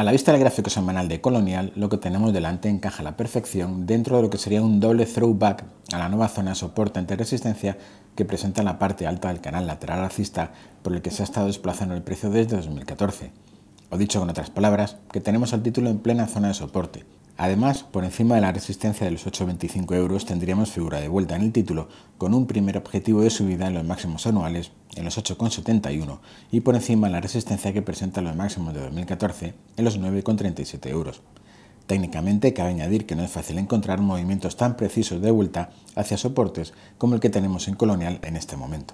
A la vista del gráfico semanal de Colonial, lo que tenemos delante encaja a la perfección dentro de lo que sería un doble throwback a la nueva zona soporte ante resistencia que presenta la parte alta del canal lateral alcista por el que se ha estado desplazando el precio desde 2014. O dicho con otras palabras, que tenemos el título en plena zona de soporte, Además, por encima de la resistencia de los 8,25 euros tendríamos figura de vuelta en el título, con un primer objetivo de subida en los máximos anuales, en los 8,71, y por encima de la resistencia que presenta los máximos de 2014, en los 9,37 euros. Técnicamente cabe añadir que no es fácil encontrar movimientos tan precisos de vuelta hacia soportes como el que tenemos en Colonial en este momento.